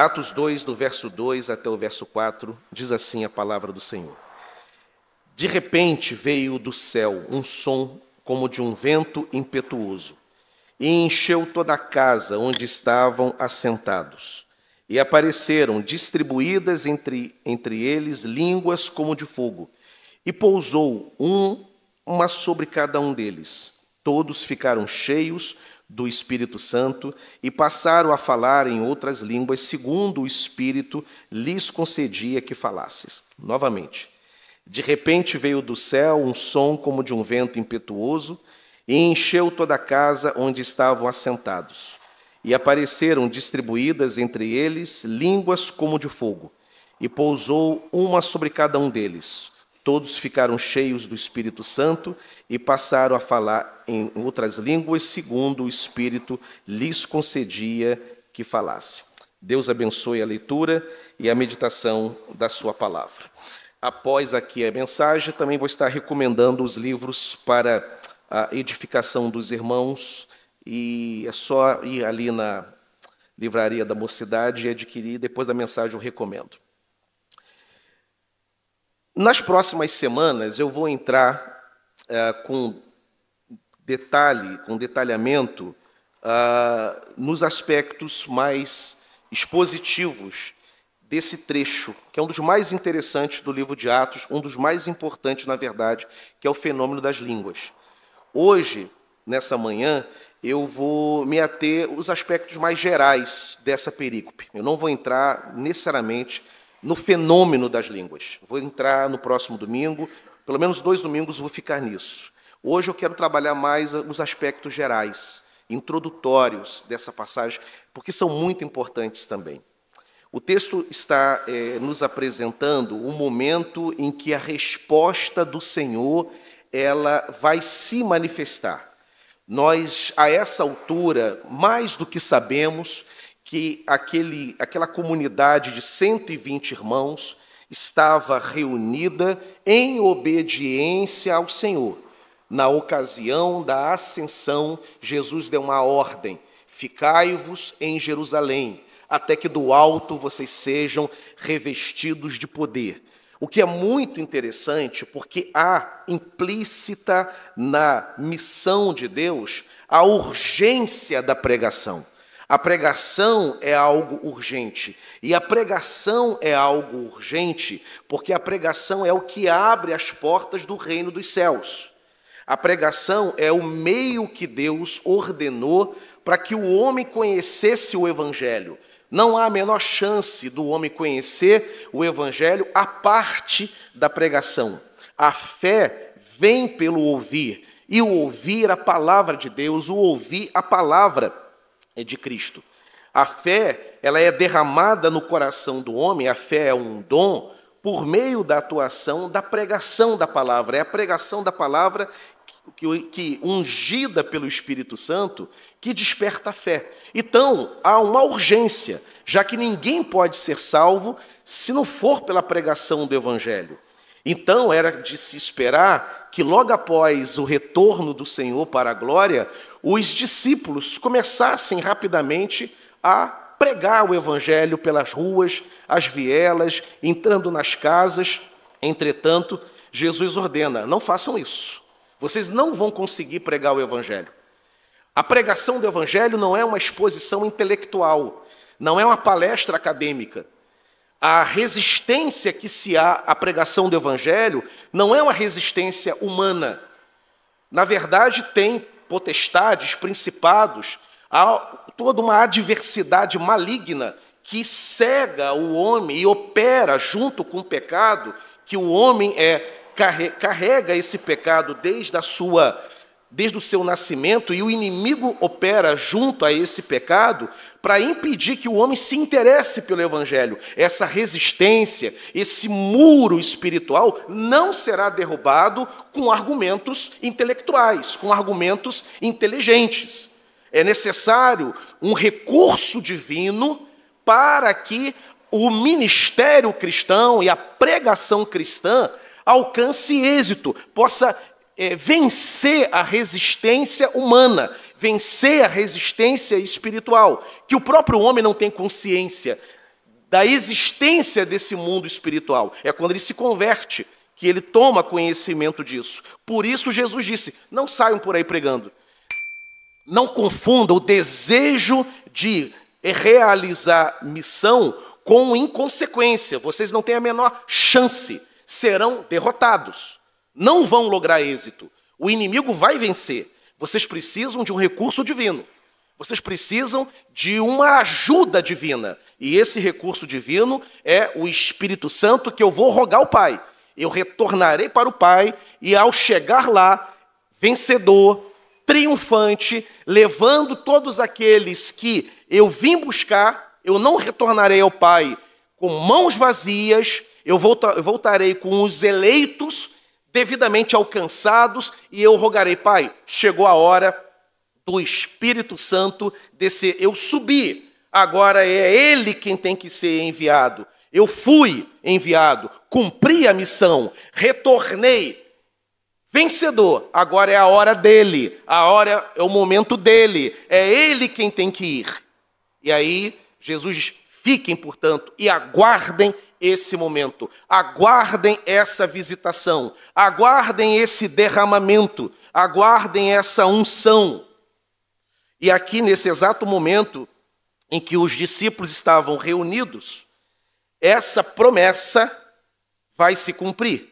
Atos 2, do verso 2 até o verso 4, diz assim a palavra do Senhor. De repente veio do céu um som como de um vento impetuoso, e encheu toda a casa onde estavam assentados. E apareceram distribuídas entre, entre eles línguas como de fogo, e pousou um, uma sobre cada um deles. Todos ficaram cheios do Espírito Santo e passaram a falar em outras línguas, segundo o Espírito lhes concedia que falasses. Novamente. De repente veio do céu um som como de um vento impetuoso e encheu toda a casa onde estavam assentados. E apareceram distribuídas entre eles línguas como de fogo, e pousou uma sobre cada um deles. Todos ficaram cheios do Espírito Santo e passaram a falar em outras línguas, segundo o Espírito lhes concedia que falasse. Deus abençoe a leitura e a meditação da sua palavra. Após aqui a mensagem, também vou estar recomendando os livros para a edificação dos irmãos e é só ir ali na livraria da mocidade e adquirir, depois da mensagem eu recomendo. Nas próximas semanas eu vou entrar é, com detalhe, com detalhamento ah, nos aspectos mais expositivos desse trecho, que é um dos mais interessantes do livro de Atos, um dos mais importantes, na verdade, que é o fenômeno das línguas. Hoje, nessa manhã, eu vou me ater os aspectos mais gerais dessa perícope. Eu não vou entrar necessariamente no fenômeno das línguas. Vou entrar no próximo domingo, pelo menos dois domingos vou ficar nisso. Hoje eu quero trabalhar mais ah, os aspectos gerais, introdutórios dessa passagem, porque são muito importantes também. O texto está é, nos apresentando o um momento em que a resposta do Senhor ela vai se manifestar. Nós, a essa altura, mais do que sabemos que aquele, aquela comunidade de 120 irmãos estava reunida em obediência ao Senhor. Na ocasião da ascensão, Jesus deu uma ordem: Ficai-vos em Jerusalém, até que do alto vocês sejam revestidos de poder. O que é muito interessante, porque há implícita na missão de Deus a urgência da pregação. A pregação é algo urgente. E a pregação é algo urgente porque a pregação é o que abre as portas do reino dos céus. A pregação é o meio que Deus ordenou para que o homem conhecesse o evangelho. Não há a menor chance do homem conhecer o evangelho a parte da pregação. A fé vem pelo ouvir, e o ouvir a palavra de Deus, o ouvir a palavra é de Cristo. A fé, ela é derramada no coração do homem, a fé é um dom por meio da atuação da pregação da palavra. É a pregação da palavra que, que ungida pelo Espírito Santo que desperta a fé. Então, há uma urgência, já que ninguém pode ser salvo se não for pela pregação do evangelho. Então, era de se esperar que logo após o retorno do Senhor para a glória, os discípulos começassem rapidamente a pregar o evangelho pelas ruas, as vielas, entrando nas casas. Entretanto, Jesus ordena: não façam isso. Vocês não vão conseguir pregar o evangelho. A pregação do evangelho não é uma exposição intelectual, não é uma palestra acadêmica. A resistência que se há à pregação do evangelho não é uma resistência humana. Na verdade, tem potestades, principados, há toda uma adversidade maligna que cega o homem e opera junto com o pecado, que o homem é carrega esse pecado desde a sua desde o seu nascimento e o inimigo opera junto a esse pecado para impedir que o homem se interesse pelo Evangelho. Essa resistência, esse muro espiritual, não será derrubado com argumentos intelectuais, com argumentos inteligentes. É necessário um recurso divino para que o ministério cristão e a pregação cristã alcance êxito, possa é, vencer a resistência humana vencer a resistência espiritual, que o próprio homem não tem consciência da existência desse mundo espiritual. É quando ele se converte que ele toma conhecimento disso. Por isso Jesus disse: "Não saiam por aí pregando. Não confunda o desejo de realizar missão com inconsequência. Vocês não têm a menor chance, serão derrotados. Não vão lograr êxito. O inimigo vai vencer. Vocês precisam de um recurso divino. Vocês precisam de uma ajuda divina. E esse recurso divino é o Espírito Santo que eu vou rogar ao Pai. Eu retornarei para o Pai e ao chegar lá, vencedor, triunfante, levando todos aqueles que eu vim buscar, eu não retornarei ao Pai com mãos vazias, eu voltarei com os eleitos devidamente alcançados, e eu rogarei, Pai, chegou a hora do Espírito Santo descer. Eu subi, agora é Ele quem tem que ser enviado. Eu fui enviado, cumpri a missão, retornei vencedor. Agora é a hora dele, a hora é o momento dele, é ele quem tem que ir. E aí, Jesus, fiquem, portanto, e aguardem esse momento, aguardem essa visitação, aguardem esse derramamento, aguardem essa unção. E aqui, nesse exato momento em que os discípulos estavam reunidos, essa promessa vai se cumprir.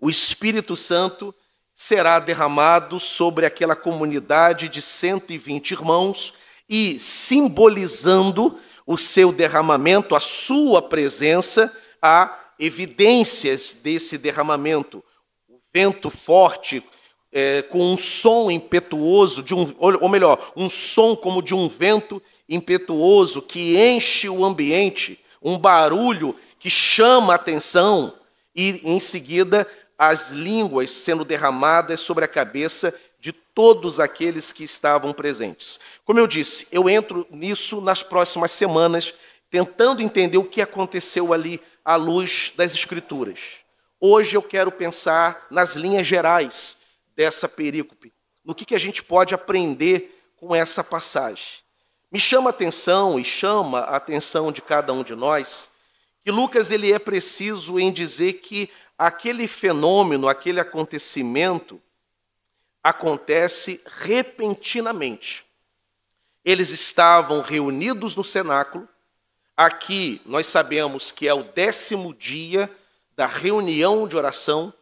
O Espírito Santo será derramado sobre aquela comunidade de 120 irmãos e simbolizando o seu derramamento, a sua presença, há evidências desse derramamento. O vento forte, é, com um som impetuoso, de um, ou melhor, um som como de um vento impetuoso que enche o ambiente, um barulho que chama a atenção, e em seguida as línguas sendo derramadas sobre a cabeça todos aqueles que estavam presentes. Como eu disse, eu entro nisso nas próximas semanas, tentando entender o que aconteceu ali à luz das Escrituras. Hoje eu quero pensar nas linhas gerais dessa perícope, no que, que a gente pode aprender com essa passagem. Me chama a atenção e chama a atenção de cada um de nós que Lucas ele é preciso em dizer que aquele fenômeno, aquele acontecimento, acontece repentinamente. Eles estavam reunidos no cenáculo. Aqui nós sabemos que é o décimo dia da reunião de oração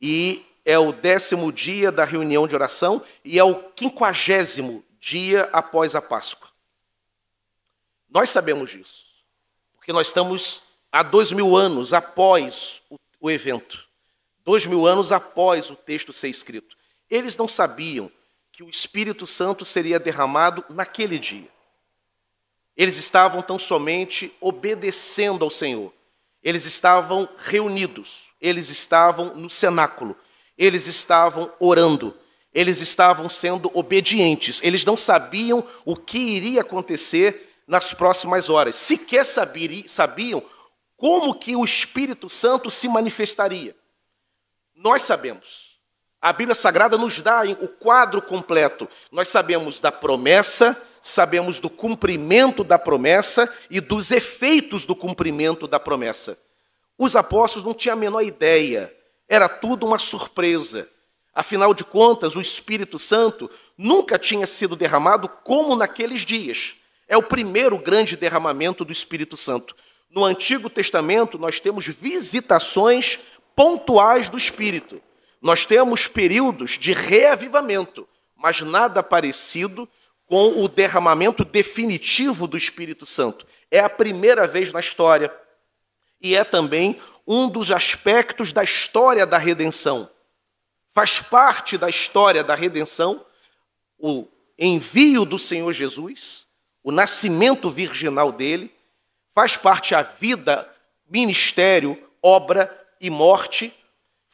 e é o décimo dia da reunião de oração e é o quinquagésimo dia após a Páscoa. Nós sabemos disso, porque nós estamos há dois mil anos após o, evento, dois mil anos após o texto ser escrito. Eles não sabiam que o Espírito Santo seria derramado naquele dia. Eles estavam tão somente obedecendo ao Senhor. Eles estavam reunidos, eles estavam no cenáculo, eles estavam orando, eles estavam sendo obedientes. Eles não sabiam o que iria acontecer nas próximas horas, sequer sabiam como que o Espírito Santo se manifestaria. Nós sabemos. A Bíblia Sagrada nos dá o quadro completo. Nós sabemos da promessa, sabemos do cumprimento da promessa e dos efeitos do cumprimento da promessa. Os apóstolos não tinham a menor ideia, era tudo uma surpresa. Afinal de contas, o Espírito Santo nunca tinha sido derramado como naqueles dias. É o primeiro grande derramamento do Espírito Santo. No Antigo Testamento, nós temos visitações pontuais do Espírito. Nós temos períodos de reavivamento, mas nada parecido com o derramamento definitivo do Espírito Santo. É a primeira vez na história e é também um dos aspectos da história da redenção. Faz parte da história da redenção o envio do Senhor Jesus, o nascimento virginal dele, faz parte a vida, ministério, obra e morte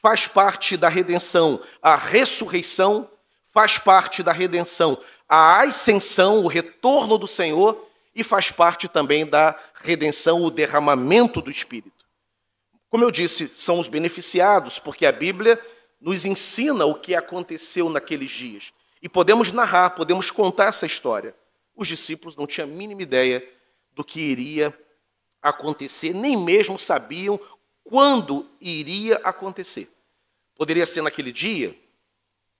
faz parte da redenção a ressurreição, faz parte da redenção a ascensão, o retorno do Senhor, e faz parte também da redenção, o derramamento do Espírito. Como eu disse, são os beneficiados, porque a Bíblia nos ensina o que aconteceu naqueles dias. E podemos narrar, podemos contar essa história. Os discípulos não tinham a mínima ideia do que iria acontecer, nem mesmo sabiam quando iria acontecer. Poderia ser naquele dia.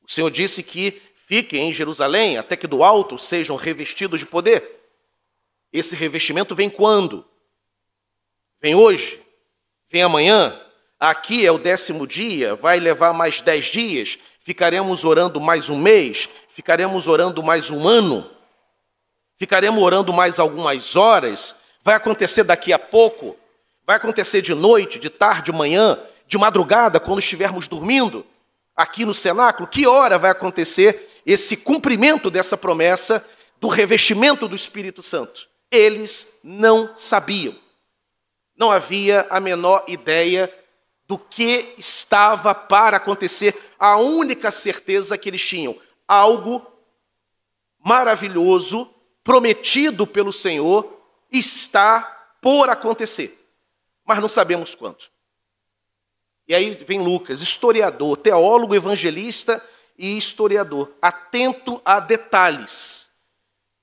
O Senhor disse que fiquem em Jerusalém até que do alto sejam revestidos de poder. Esse revestimento vem quando? Vem hoje? Vem amanhã? Aqui é o décimo dia, vai levar mais dez dias, ficaremos orando mais um mês, ficaremos orando mais um ano, ficaremos orando mais algumas horas, vai acontecer daqui a pouco, Vai acontecer de noite, de tarde, de manhã, de madrugada, quando estivermos dormindo aqui no cenáculo? Que hora vai acontecer esse cumprimento dessa promessa do revestimento do Espírito Santo? Eles não sabiam. Não havia a menor ideia do que estava para acontecer. A única certeza que eles tinham, algo maravilhoso prometido pelo Senhor está por acontecer mas não sabemos quanto. E aí vem Lucas, historiador, teólogo, evangelista e historiador, atento a detalhes.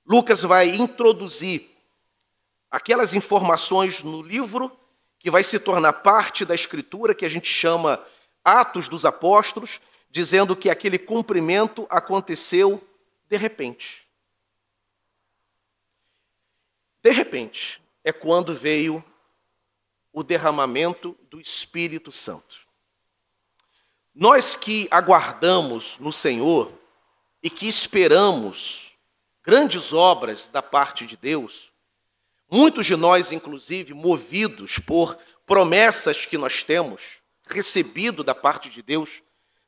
Lucas vai introduzir aquelas informações no livro que vai se tornar parte da escritura que a gente chama Atos dos Apóstolos, dizendo que aquele cumprimento aconteceu de repente. De repente é quando veio o derramamento do Espírito Santo. Nós que aguardamos no Senhor e que esperamos grandes obras da parte de Deus, muitos de nós, inclusive, movidos por promessas que nós temos recebido da parte de Deus,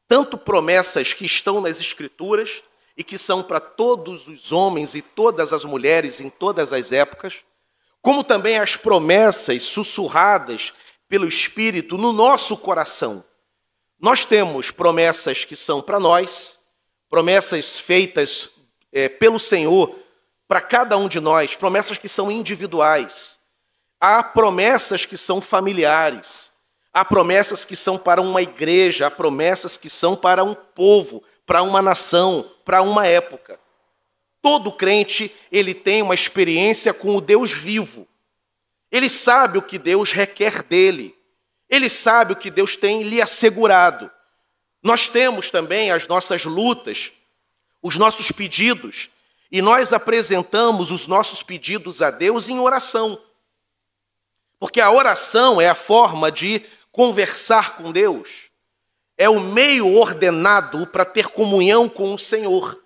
tanto promessas que estão nas Escrituras e que são para todos os homens e todas as mulheres em todas as épocas, como também as promessas sussurradas pelo Espírito no nosso coração. Nós temos promessas que são para nós, promessas feitas é, pelo Senhor para cada um de nós, promessas que são individuais. Há promessas que são familiares, há promessas que são para uma igreja, há promessas que são para um povo, para uma nação, para uma época. Todo crente, ele tem uma experiência com o Deus vivo. Ele sabe o que Deus requer dele. Ele sabe o que Deus tem lhe assegurado. Nós temos também as nossas lutas, os nossos pedidos, e nós apresentamos os nossos pedidos a Deus em oração. Porque a oração é a forma de conversar com Deus, é o meio ordenado para ter comunhão com o Senhor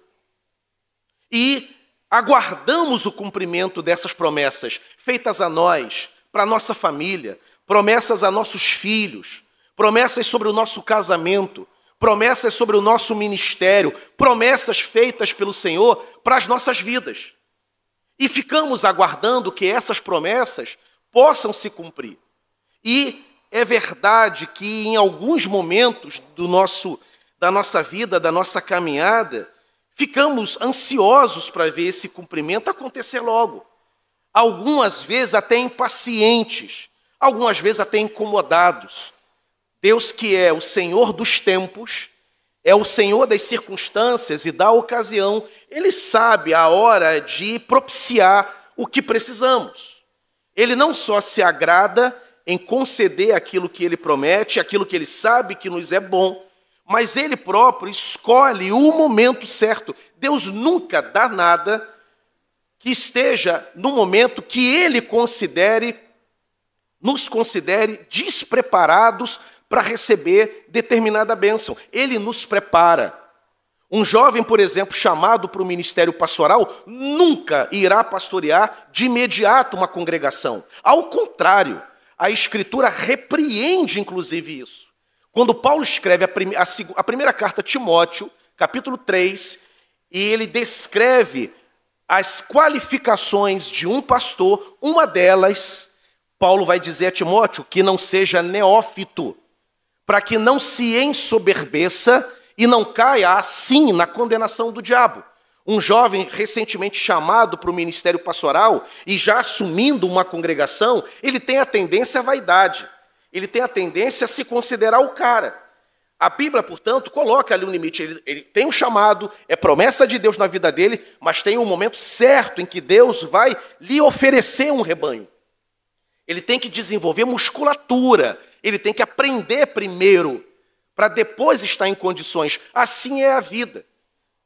e aguardamos o cumprimento dessas promessas feitas a nós, para nossa família, promessas a nossos filhos, promessas sobre o nosso casamento, promessas sobre o nosso ministério, promessas feitas pelo Senhor para as nossas vidas. E ficamos aguardando que essas promessas possam se cumprir. E é verdade que em alguns momentos do nosso da nossa vida, da nossa caminhada, Ficamos ansiosos para ver esse cumprimento acontecer logo. Algumas vezes até impacientes, algumas vezes até incomodados. Deus, que é o Senhor dos tempos, é o Senhor das circunstâncias e da ocasião, Ele sabe a hora de propiciar o que precisamos. Ele não só se agrada em conceder aquilo que Ele promete, aquilo que Ele sabe que nos é bom, mas ele próprio escolhe o momento certo. Deus nunca dá nada que esteja no momento que ele considere, nos considere despreparados para receber determinada bênção. Ele nos prepara. Um jovem, por exemplo, chamado para o ministério pastoral, nunca irá pastorear de imediato uma congregação. Ao contrário, a Escritura repreende, inclusive, isso. Quando Paulo escreve a, prim a, a primeira carta a Timóteo, capítulo 3, e ele descreve as qualificações de um pastor, uma delas, Paulo vai dizer a Timóteo que não seja neófito, para que não se ensoberbeça e não caia assim na condenação do diabo. Um jovem recentemente chamado para o ministério pastoral e já assumindo uma congregação, ele tem a tendência à vaidade ele tem a tendência a se considerar o cara. A Bíblia, portanto, coloca ali um limite. Ele, ele, tem um chamado, é promessa de Deus na vida dele, mas tem um momento certo em que Deus vai lhe oferecer um rebanho. Ele tem que desenvolver musculatura, ele tem que aprender primeiro, para depois estar em condições. Assim é a vida.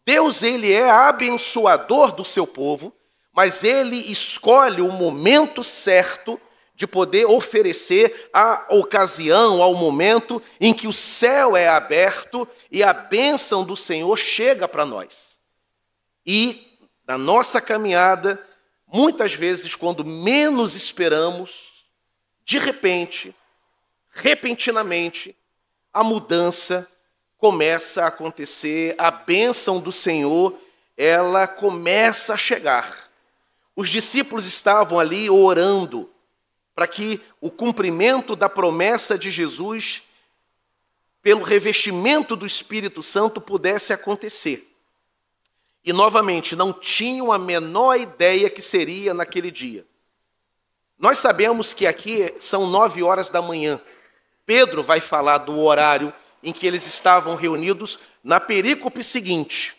Deus, ele é abençoador do seu povo, mas ele escolhe o momento certo de poder oferecer a ocasião, ao momento em que o céu é aberto e a bênção do Senhor chega para nós. E na nossa caminhada, muitas vezes, quando menos esperamos, de repente, repentinamente, a mudança começa a acontecer, a bênção do Senhor, ela começa a chegar. Os discípulos estavam ali orando, para que o cumprimento da promessa de Jesus, pelo revestimento do Espírito Santo, pudesse acontecer. E novamente, não tinham a menor ideia que seria naquele dia. Nós sabemos que aqui são nove horas da manhã. Pedro vai falar do horário em que eles estavam reunidos na perícope seguinte.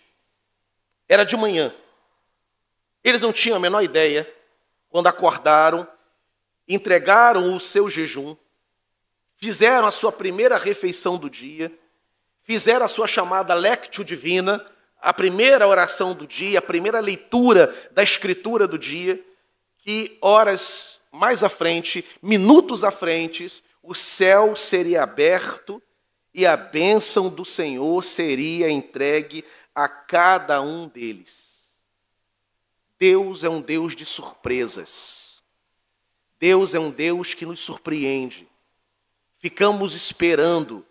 Era de manhã. Eles não tinham a menor ideia, quando acordaram, entregaram o seu jejum, fizeram a sua primeira refeição do dia, fizeram a sua chamada lectio divina, a primeira oração do dia, a primeira leitura da escritura do dia, que horas mais à frente, minutos à frente, o céu seria aberto e a bênção do Senhor seria entregue a cada um deles. Deus é um Deus de surpresas. Deus é um Deus que nos surpreende. Ficamos esperando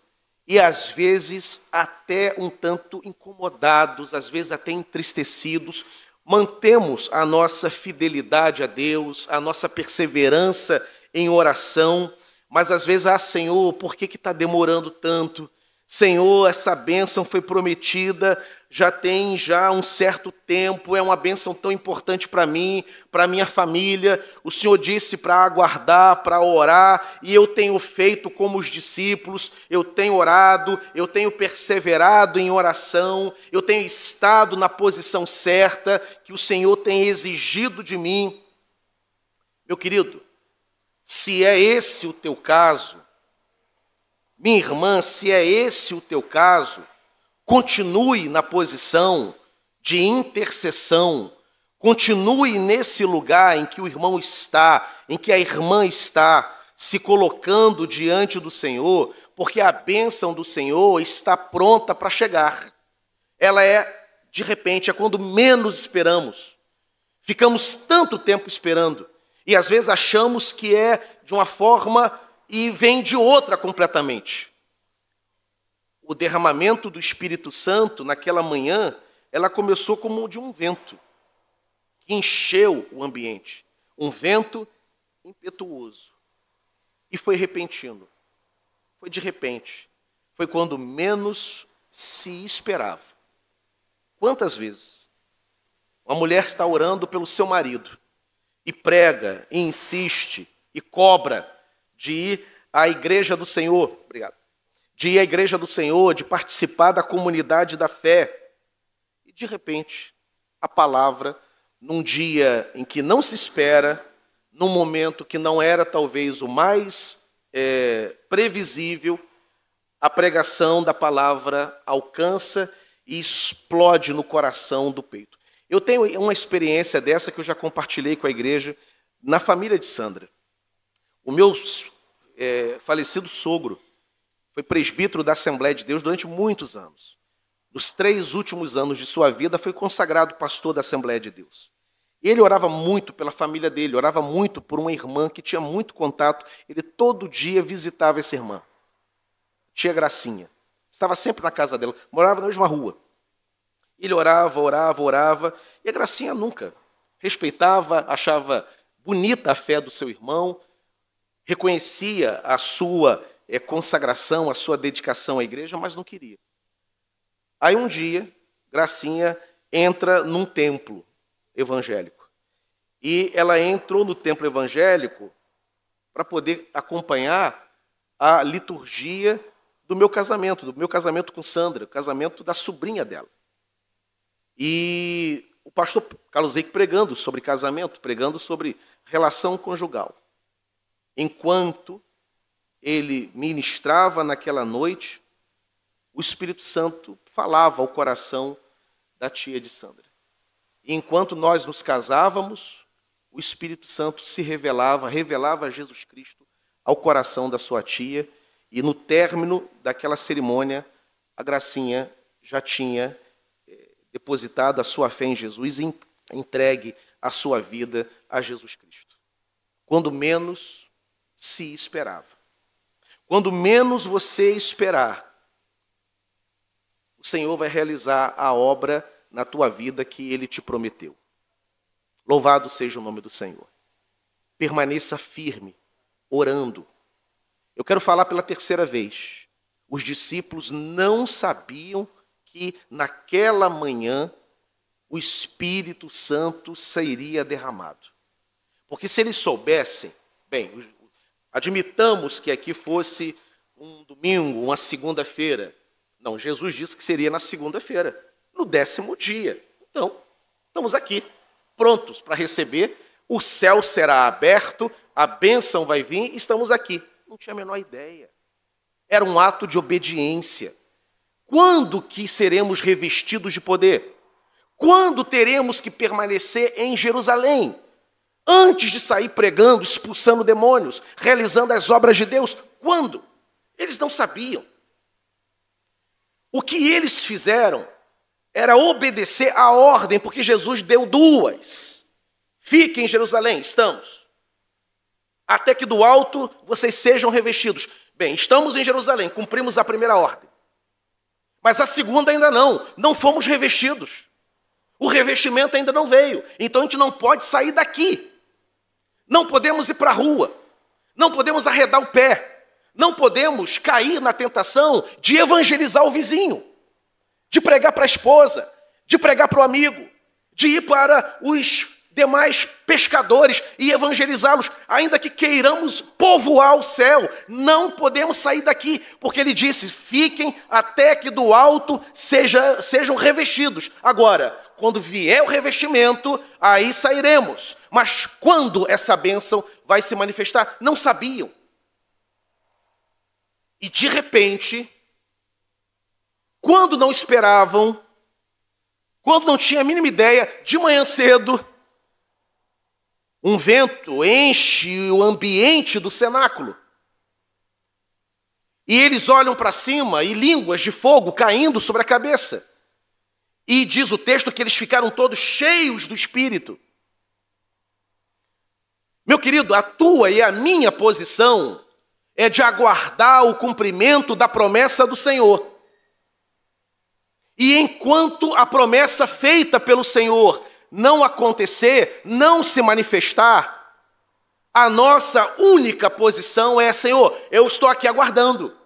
e às vezes até um tanto incomodados, às vezes até entristecidos, mantemos a nossa fidelidade a Deus, a nossa perseverança em oração, mas às vezes, ah, Senhor, por que está demorando tanto? Senhor, essa bênção foi prometida, já tem já um certo tempo, é uma bênção tão importante para mim, para minha família. O Senhor disse para aguardar, para orar, e eu tenho feito como os discípulos, eu tenho orado, eu tenho perseverado em oração, eu tenho estado na posição certa que o Senhor tem exigido de mim. Meu querido, se é esse o teu caso, minha irmã, se é esse o teu caso, continue na posição de intercessão, continue nesse lugar em que o irmão está, em que a irmã está, se colocando diante do Senhor, porque a bênção do Senhor está pronta para chegar. Ela é, de repente, é quando menos esperamos. Ficamos tanto tempo esperando e às vezes achamos que é de uma forma e vem de outra completamente o derramamento do Espírito Santo naquela manhã, ela começou como de um vento que encheu o ambiente, um vento impetuoso. E foi repentino. Foi de repente. Foi quando menos se esperava. Quantas vezes uma mulher está orando pelo seu marido e prega, e insiste, e cobra de ir à igreja do Senhor, obrigado, de ir à igreja do Senhor, de participar da comunidade da fé. E de repente, a palavra, num dia em que não se espera, num momento que não era talvez o mais é, previsível, a pregação da palavra alcança e explode no coração do peito. Eu tenho uma experiência dessa que eu já compartilhei com a igreja na família de Sandra. O meu é, falecido sogro, foi presbítero da Assembleia de Deus durante muitos anos. Nos três últimos anos de sua vida, foi consagrado pastor da Assembleia de Deus. Ele orava muito pela família dele, orava muito por uma irmã que tinha muito contato. Ele todo dia visitava essa irmã, tia Gracinha. Estava sempre na casa dela, morava na mesma rua. Ele orava, orava, orava, e a Gracinha nunca. Respeitava, achava bonita a fé do seu irmão, reconhecia a sua é, consagração, a sua dedicação à igreja, mas não queria. Aí um dia, Gracinha entra num templo evangélico. E ela entrou no templo evangélico para poder acompanhar a liturgia do meu casamento, do meu casamento com Sandra, o casamento da sobrinha dela. E o pastor Carlos Eike pregando sobre casamento, pregando sobre relação conjugal. Enquanto ele ministrava naquela noite, o Espírito Santo falava ao coração da tia de Sandra. E enquanto nós nos casávamos, o Espírito Santo se revelava, revelava Jesus Cristo ao coração da sua tia, e no término daquela cerimônia, a Gracinha já tinha eh, depositado a sua fé em Jesus e entregue a sua vida a Jesus Cristo. Quando menos se esperava. Quando menos você esperar, o Senhor vai realizar a obra na tua vida que ele te prometeu. Louvado seja o nome do Senhor. Permaneça firme, orando. Eu quero falar pela terceira vez. Os discípulos não sabiam que naquela manhã o Espírito Santo seria derramado. Porque se eles soubessem, bem, Admitamos que aqui fosse um domingo, uma segunda-feira. Não, Jesus disse que seria na segunda-feira, no décimo dia. Então, estamos aqui, prontos para receber. O céu será aberto, a bênção vai vir, estamos aqui. Não tinha a menor ideia. Era um ato de obediência. Quando que seremos revestidos de poder? Quando teremos que permanecer em Jerusalém? antes de sair pregando, expulsando demônios, realizando as obras de Deus. Quando? Eles não sabiam. O que eles fizeram era obedecer à ordem, porque Jesus deu duas. Fiquem em Jerusalém, estamos. Até que do alto vocês sejam revestidos. Bem, estamos em Jerusalém, cumprimos a primeira ordem. Mas a segunda ainda não, não fomos revestidos. O revestimento ainda não veio. Então a gente não pode sair daqui não podemos ir para a rua, não podemos arredar o pé, não podemos cair na tentação de evangelizar o vizinho, de pregar para a esposa, de pregar para o amigo, de ir para os demais pescadores e evangelizá-los, ainda que queiramos povoar o céu, não podemos sair daqui, porque ele disse: fiquem até que do alto seja, sejam revestidos. Agora, quando vier o revestimento, aí sairemos. Mas quando essa bênção vai se manifestar? Não sabiam. E de repente, quando não esperavam, quando não tinha a mínima ideia, de manhã cedo, um vento enche o ambiente do cenáculo. E eles olham para cima e línguas de fogo caindo sobre a cabeça. E diz o texto que eles ficaram todos cheios do Espírito. Meu querido, a tua e a minha posição é de aguardar o cumprimento da promessa do Senhor. E enquanto a promessa feita pelo Senhor não acontecer, não se manifestar, a nossa única posição é: Senhor, eu estou aqui aguardando.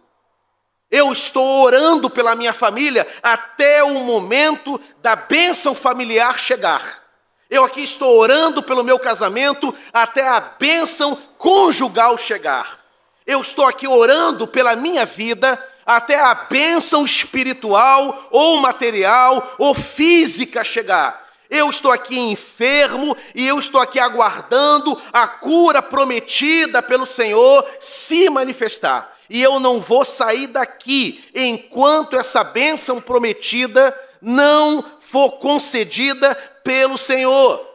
Eu estou orando pela minha família até o momento da bênção familiar chegar. Eu aqui estou orando pelo meu casamento até a bênção conjugal chegar. Eu estou aqui orando pela minha vida até a bênção espiritual ou material ou física chegar. Eu estou aqui enfermo e eu estou aqui aguardando a cura prometida pelo Senhor se manifestar e eu não vou sair daqui enquanto essa bênção prometida não for concedida pelo Senhor.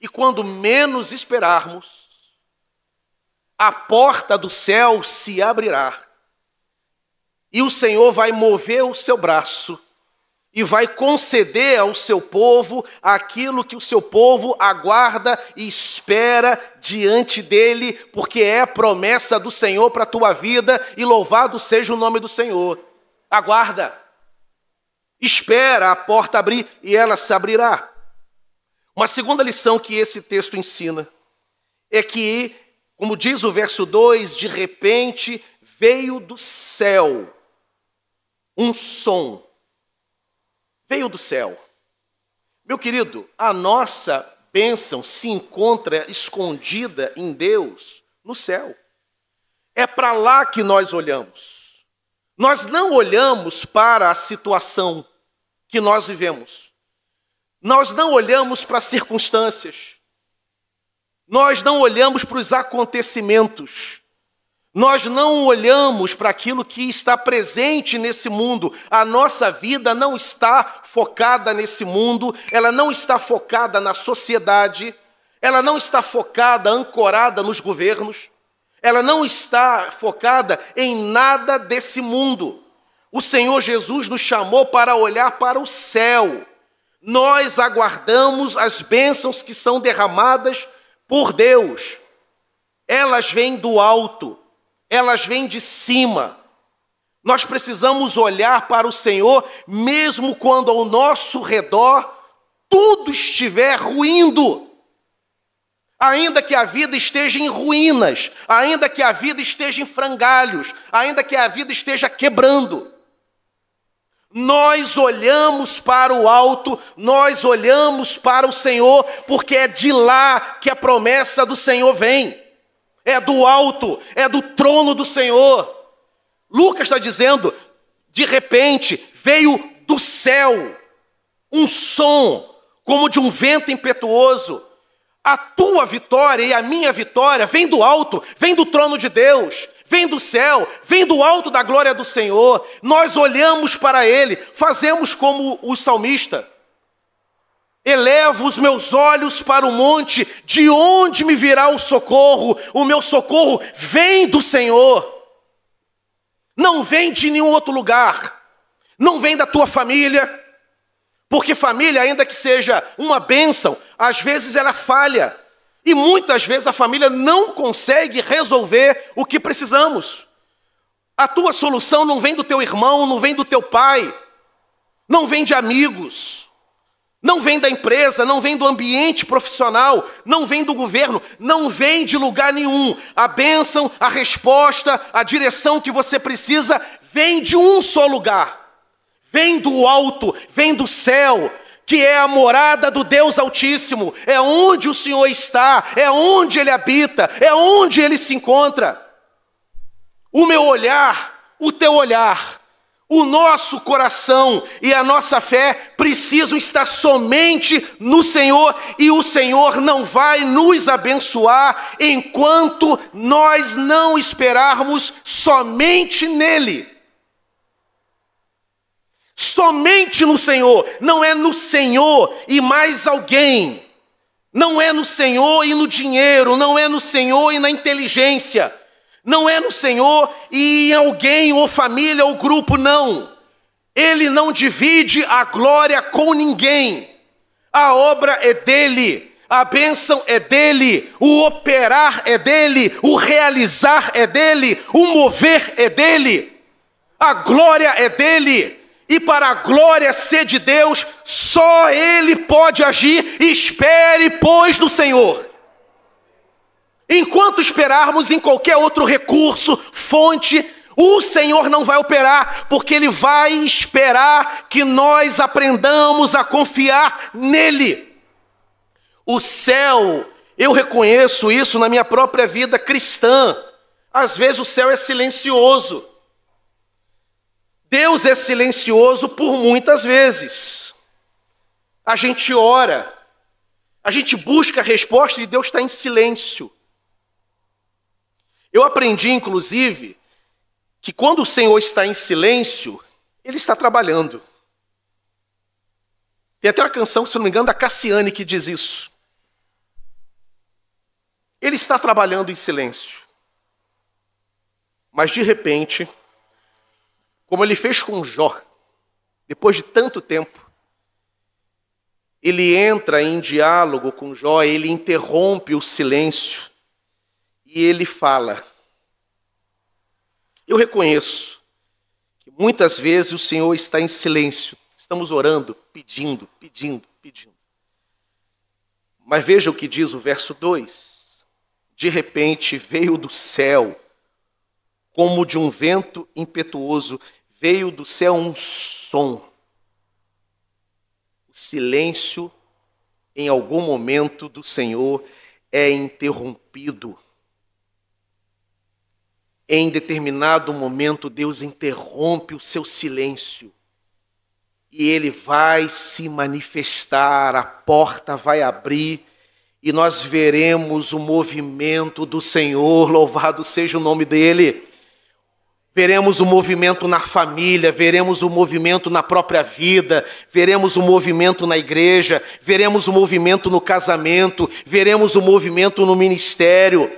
E quando menos esperarmos, a porta do céu se abrirá e o Senhor vai mover o seu braço e vai conceder ao seu povo aquilo que o seu povo aguarda e espera diante dele, porque é promessa do Senhor para a tua vida, e louvado seja o nome do Senhor. Aguarda, espera a porta abrir e ela se abrirá. Uma segunda lição que esse texto ensina é que, como diz o verso 2, de repente veio do céu um som veio do céu. Meu querido, a nossa bênção se encontra escondida em Deus no céu. É para lá que nós olhamos. Nós não olhamos para a situação que nós vivemos. Nós não olhamos para as circunstâncias. Nós não olhamos para os acontecimentos. Nós não olhamos para aquilo que está presente nesse mundo. A nossa vida não está focada nesse mundo, ela não está focada na sociedade, ela não está focada, ancorada nos governos, ela não está focada em nada desse mundo. O Senhor Jesus nos chamou para olhar para o céu. Nós aguardamos as bênçãos que são derramadas por Deus. Elas vêm do alto elas vêm de cima. Nós precisamos olhar para o Senhor, mesmo quando ao nosso redor tudo estiver ruindo. Ainda que a vida esteja em ruínas, ainda que a vida esteja em frangalhos, ainda que a vida esteja quebrando. Nós olhamos para o alto, nós olhamos para o Senhor, porque é de lá que a promessa do Senhor vem é do alto, é do trono do Senhor. Lucas está dizendo: de repente veio do céu um som como de um vento impetuoso. A tua vitória e a minha vitória vem do alto, vem do trono de Deus, vem do céu, vem do alto da glória do Senhor. Nós olhamos para Ele, fazemos como o salmista. Elevo os meus olhos para o monte, de onde me virá o socorro? O meu socorro vem do Senhor. Não vem de nenhum outro lugar. Não vem da tua família. Porque família, ainda que seja uma bênção, às vezes ela falha. E muitas vezes a família não consegue resolver o que precisamos. A tua solução não vem do teu irmão, não vem do teu pai, não vem de amigos não vem da empresa, não vem do ambiente profissional, não vem do governo, não vem de lugar nenhum. A bênção, a resposta, a direção que você precisa vem de um só lugar. Vem do alto, vem do céu, que é a morada do Deus Altíssimo, é onde o Senhor está, é onde ele habita, é onde ele se encontra. O meu olhar, o teu olhar, o nosso coração e a nossa fé precisam estar somente no Senhor, e o Senhor não vai nos abençoar enquanto nós não esperarmos somente nele. Somente no Senhor, não é no Senhor e mais alguém, não é no Senhor e no dinheiro, não é no Senhor e na inteligência não é no Senhor e em alguém, ou família, ou grupo, não. Ele não divide a glória com ninguém. A obra é dele, a bênção é dele, o operar é dele, o realizar é dele, o mover é dele, a glória é dele. E para a glória ser de Deus, só ele pode agir. Espere, pois, no Senhor. Enquanto esperarmos em qualquer outro recurso, fonte, o Senhor não vai operar, porque Ele vai esperar que nós aprendamos a confiar nele. O céu, eu reconheço isso na minha própria vida cristã. Às vezes o céu é silencioso. Deus é silencioso por muitas vezes. A gente ora, a gente busca a resposta e Deus está em silêncio. Eu aprendi, inclusive, que quando o Senhor está em silêncio, Ele está trabalhando. Tem até uma canção, se não me engano, da Cassiane que diz isso. Ele está trabalhando em silêncio. Mas de repente, como ele fez com Jó, depois de tanto tempo, ele entra em diálogo com Jó, ele interrompe o silêncio e ele fala. Eu reconheço que muitas vezes o Senhor está em silêncio. Estamos orando, pedindo, pedindo, pedindo. Mas veja o que diz o verso 2. De repente veio do céu, como de um vento impetuoso, veio do céu um som. O silêncio, em algum momento do Senhor, é interrompido. Em determinado momento, Deus interrompe o seu silêncio e ele vai se manifestar, a porta vai abrir e nós veremos o movimento do Senhor, louvado seja o nome dele. Veremos o movimento na família, veremos o movimento na própria vida, veremos o movimento na igreja, veremos o movimento no casamento, veremos o movimento no ministério.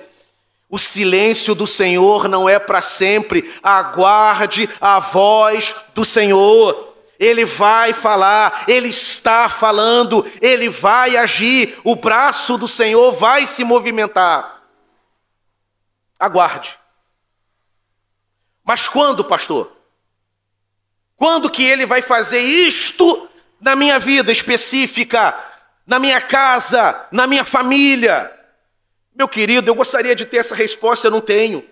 O silêncio do Senhor não é para sempre. Aguarde a voz do Senhor. Ele vai falar, ele está falando, ele vai agir. O braço do Senhor vai se movimentar. Aguarde. Mas quando, pastor? Quando que ele vai fazer isto na minha vida específica, na minha casa, na minha família? Meu querido, eu gostaria de ter essa resposta, eu não tenho.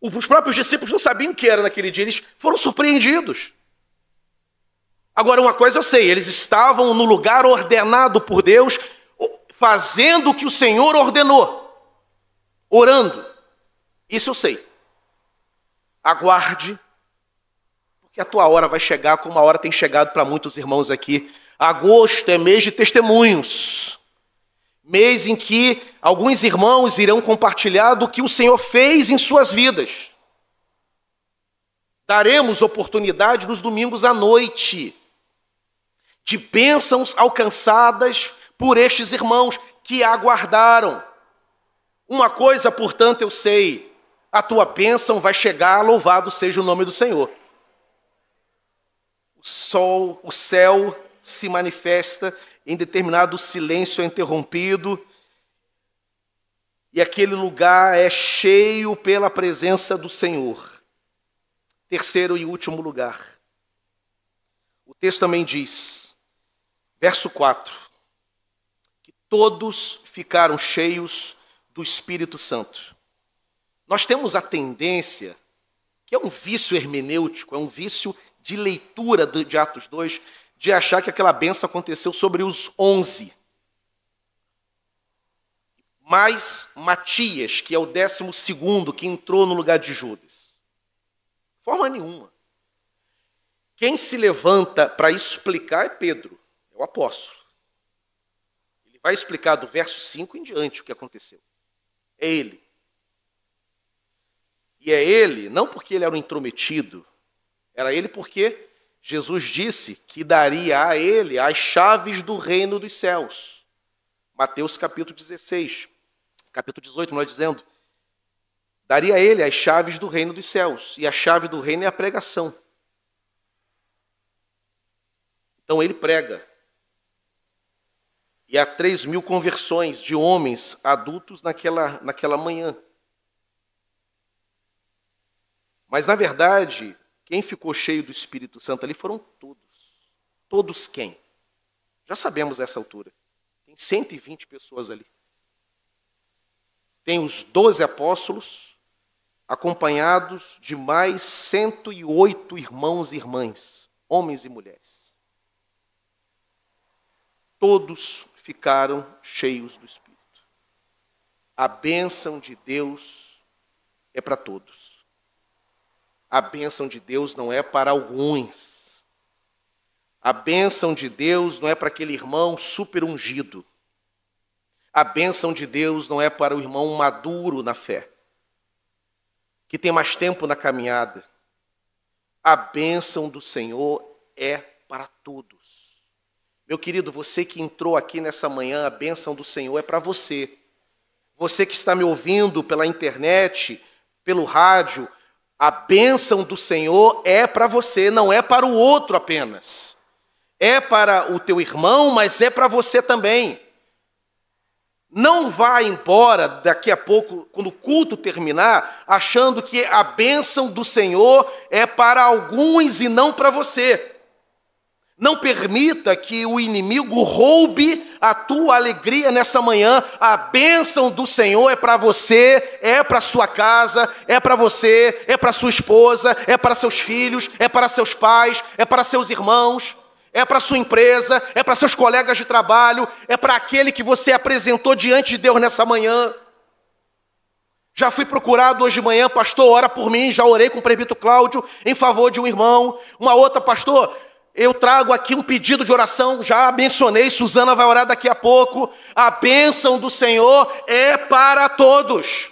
Os próprios discípulos não sabiam o que era naquele dia, eles foram surpreendidos. Agora, uma coisa eu sei, eles estavam no lugar ordenado por Deus, fazendo o que o Senhor ordenou, orando. Isso eu sei. Aguarde, porque a tua hora vai chegar, como a hora tem chegado para muitos irmãos aqui. Agosto é mês de testemunhos mês em que alguns irmãos irão compartilhar do que o Senhor fez em suas vidas. Daremos oportunidade nos domingos à noite de bênçãos alcançadas por estes irmãos que aguardaram. Uma coisa, portanto, eu sei: a tua bênção vai chegar, louvado seja o nome do Senhor. O sol, o céu se manifesta em determinado silêncio é interrompido, e aquele lugar é cheio pela presença do Senhor. Terceiro e último lugar. O texto também diz, verso 4, que todos ficaram cheios do Espírito Santo. Nós temos a tendência, que é um vício hermenêutico, é um vício de leitura de Atos 2, de achar que aquela benção aconteceu sobre os onze. Mais Matias, que é o décimo segundo, que entrou no lugar de Judas. Forma nenhuma. Quem se levanta para explicar é Pedro, é o apóstolo. Ele vai explicar do verso 5 em diante o que aconteceu. É ele. E é ele, não porque ele era um intrometido, era ele porque Jesus disse que daria a ele as chaves do reino dos céus. Mateus capítulo 16, capítulo 18, nós dizendo. Daria a ele as chaves do reino dos céus. E a chave do reino é a pregação. Então ele prega. E há três mil conversões de homens adultos naquela, naquela manhã. Mas, na verdade, quem ficou cheio do Espírito Santo ali foram todos. Todos quem? Já sabemos essa altura. Tem 120 pessoas ali. Tem os 12 apóstolos, acompanhados de mais 108 irmãos e irmãs, homens e mulheres. Todos ficaram cheios do Espírito. A bênção de Deus é para todos. A bênção de Deus não é para alguns. A bênção de Deus não é para aquele irmão super ungido. A bênção de Deus não é para o irmão maduro na fé, que tem mais tempo na caminhada. A bênção do Senhor é para todos. Meu querido, você que entrou aqui nessa manhã, a bênção do Senhor é para você. Você que está me ouvindo pela internet, pelo rádio, a bênção do Senhor é para você, não é para o outro apenas. É para o teu irmão, mas é para você também. Não vá embora daqui a pouco, quando o culto terminar, achando que a bênção do Senhor é para alguns e não para você. Não permita que o inimigo roube a tua alegria nessa manhã. A bênção do Senhor é para você, é para sua casa, é para você, é para sua esposa, é para seus filhos, é para seus pais, é para seus irmãos, é para sua empresa, é para seus colegas de trabalho, é para aquele que você apresentou diante de Deus nessa manhã. Já fui procurado hoje de manhã, pastor, ora por mim. Já orei com o prebito Cláudio em favor de um irmão. Uma outra, pastor, eu trago aqui um pedido de oração, já mencionei, Suzana vai orar daqui a pouco. A bênção do Senhor é para todos.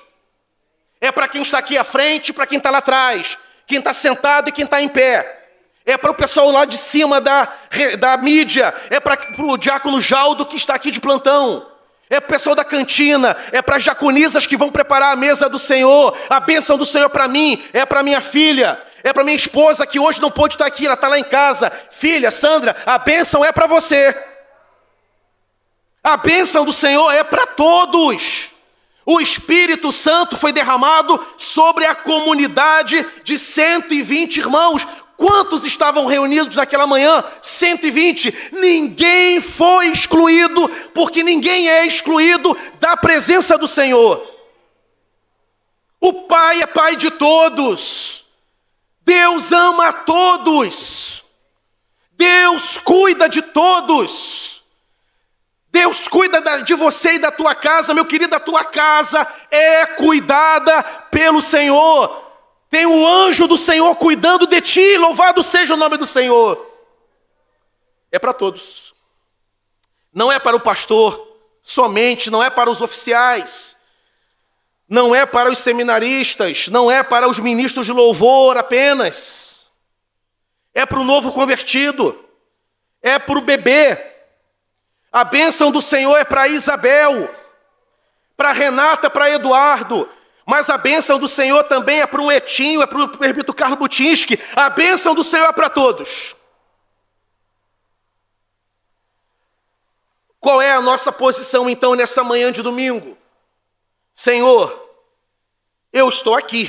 É para quem está aqui à frente, para quem está lá atrás, quem está sentado e quem está em pé. É para o pessoal lá de cima da, da mídia, é para o diácono Jaldo que está aqui de plantão. É para o pessoal da cantina, é para as jaconisas que vão preparar a mesa do Senhor, a bênção do Senhor é para mim, é para minha filha, é para minha esposa que hoje não pôde estar aqui, ela está lá em casa. Filha, Sandra, a bênção é para você. A bênção do Senhor é para todos. O Espírito Santo foi derramado sobre a comunidade de 120 irmãos. Quantos estavam reunidos naquela manhã? 120. Ninguém foi excluído, porque ninguém é excluído da presença do Senhor. O Pai é Pai de todos. Deus ama a todos. Deus cuida de todos. Deus cuida de você e da tua casa, meu querido, a tua casa é cuidada pelo Senhor. Tem o anjo do Senhor cuidando de ti, louvado seja o nome do Senhor. É para todos. Não é para o pastor somente, não é para os oficiais não é para os seminaristas, não é para os ministros de louvor apenas. É para o novo convertido, é para o bebê. A bênção do Senhor é para Isabel, para Renata, para Eduardo, mas a bênção do Senhor também é para o Etinho, é para o presbítero Carlos Butinski. A bênção do Senhor é para todos. Qual é a nossa posição então nessa manhã de domingo? Senhor, eu estou aqui,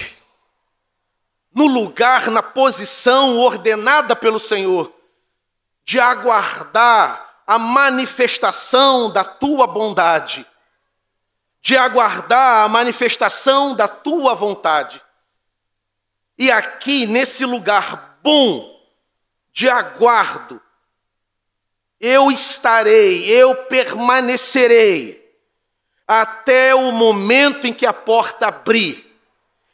no lugar, na posição ordenada pelo Senhor, de aguardar a manifestação da tua bondade, de aguardar a manifestação da tua vontade. E aqui, nesse lugar bom de aguardo, eu estarei, eu permanecerei até o momento em que a porta abrir.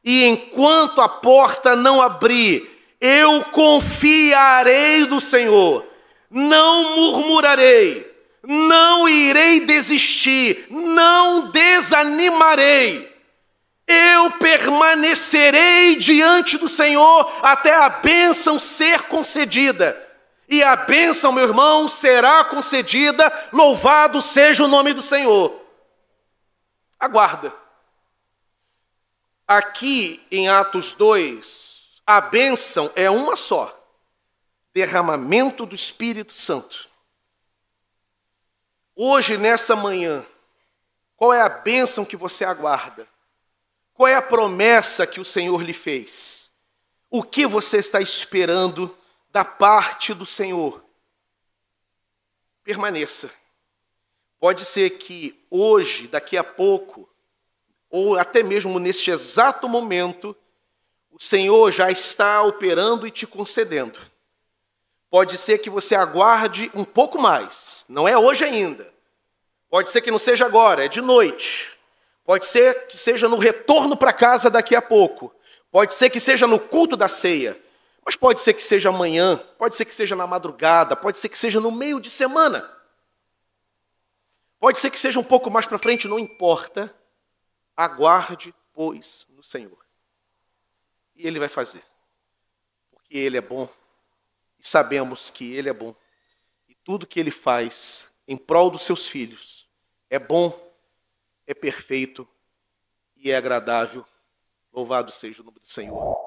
E enquanto a porta não abrir, eu confiarei no Senhor, não murmurarei, não irei desistir, não desanimarei. Eu permanecerei diante do Senhor até a bênção ser concedida. E a bênção, meu irmão, será concedida, louvado seja o nome do Senhor aguarda. Aqui em Atos 2, a bênção é uma só: derramamento do Espírito Santo. Hoje, nessa manhã, qual é a bênção que você aguarda? Qual é a promessa que o Senhor lhe fez? O que você está esperando da parte do Senhor? Permaneça. Pode ser que hoje, daqui a pouco, ou até mesmo neste exato momento, o Senhor já está operando e te concedendo. Pode ser que você aguarde um pouco mais, não é hoje ainda. Pode ser que não seja agora, é de noite. Pode ser que seja no retorno para casa daqui a pouco. Pode ser que seja no culto da ceia. Mas pode ser que seja amanhã, pode ser que seja na madrugada, pode ser que seja no meio de semana. Pode ser que seja um pouco mais para frente, não importa. Aguarde, pois, no Senhor. E Ele vai fazer. Porque Ele é bom. E sabemos que Ele é bom. E tudo que Ele faz em prol dos seus filhos é bom, é perfeito e é agradável. Louvado seja o nome do Senhor.